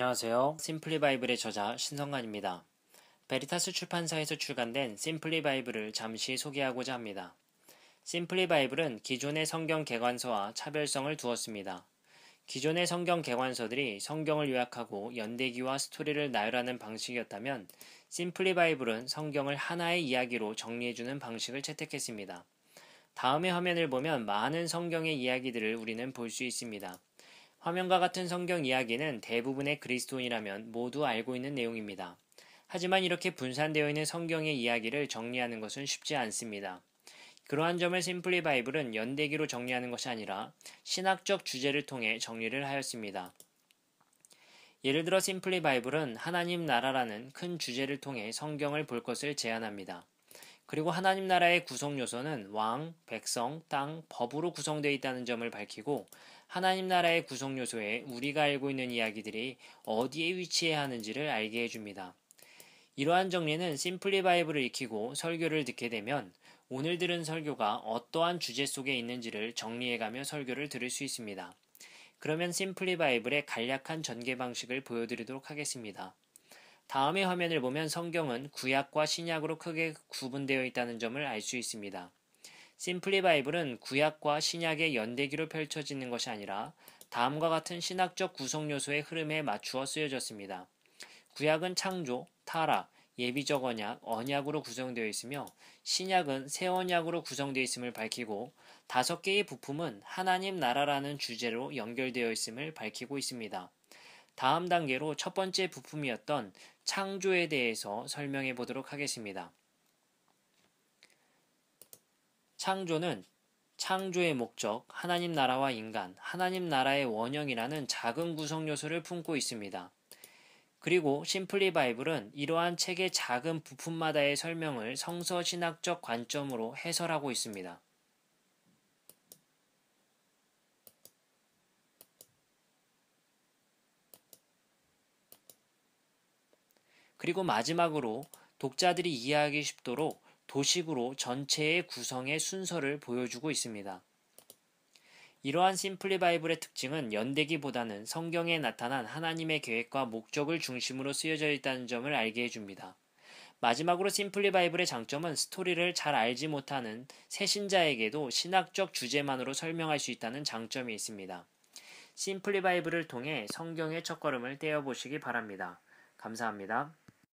안녕하세요. 심플리 바이블의 저자 신성관입니다. 베리타스 출판사에서 출간된 심플리 바이블을 잠시 소개하고자 합니다. 심플리 바이블은 기존의 성경 개관서와 차별성을 두었습니다. 기존의 성경 개관서들이 성경을 요약하고 연대기와 스토리를 나열하는 방식이었다면 심플리 바이블은 성경을 하나의 이야기로 정리해주는 방식을 채택했습니다. 다음의 화면을 보면 많은 성경의 이야기들을 우리는 볼 수 있습니다. 화면과 같은 성경 이야기는 대부분의 그리스도인이라면 모두 알고 있는 내용입니다. 하지만 이렇게 분산되어 있는 성경의 이야기를 정리하는 것은 쉽지 않습니다. 그러한 점을 심플리 바이블은 연대기로 정리하는 것이 아니라 신학적 주제를 통해 정리를 하였습니다. 예를 들어 심플리 바이블은 하나님 나라라는 큰 주제를 통해 성경을 볼 것을 제안합니다. 그리고 하나님 나라의 구성 요소는 왕, 백성, 땅, 법으로 구성되어 있다는 점을 밝히고 하나님 나라의 구성 요소에 우리가 알고 있는 이야기들이 어디에 위치해야 하는지를 알게 해줍니다. 이러한 정리는 심플리 바이블을 익히고 설교를 듣게 되면 오늘 들은 설교가 어떠한 주제 속에 있는지를 정리해가며 설교를 들을 수 있습니다. 그러면 심플리 바이블의 간략한 전개 방식을 보여드리도록 하겠습니다. 다음의 화면을 보면 성경은 구약과 신약으로 크게 구분되어 있다는 점을 알 수 있습니다. 심플리 바이블은 구약과 신약의 연대기로 펼쳐지는 것이 아니라 다음과 같은 신학적 구성 요소의 흐름에 맞추어 쓰여졌습니다. 구약은 창조, 타락, 예비적 언약, 언약으로 구성되어 있으며 신약은 새 언약으로 구성되어 있음을 밝히고 다섯 개의 부품은 하나님 나라라는 주제로 연결되어 있음을 밝히고 있습니다. 다음 단계로 첫 번째 부품이었던 창조에 대해서 설명해 보도록 하겠습니다. 창조는 창조의 목적, 하나님 나라와 인간, 하나님 나라의 원형이라는 작은 구성 요소를 품고 있습니다. 그리고 심플리 바이블은 이러한 책의 작은 부품마다의 설명을 성서 신학적 관점으로 해설하고 있습니다. 그리고 마지막으로 독자들이 이해하기 쉽도록 도식으로 전체의 구성의 순서를 보여주고 있습니다. 이러한 심플리바이블의 특징은 연대기보다는 성경에 나타난 하나님의 계획과 목적을 중심으로 쓰여져 있다는 점을 알게 해줍니다. 마지막으로 심플리바이블의 장점은 스토리를 잘 알지 못하는 새신자에게도 신학적 주제만으로 설명할 수 있다는 장점이 있습니다. 심플리바이블을 통해 성경의 첫걸음을 떼어보시기 바랍니다. 감사합니다.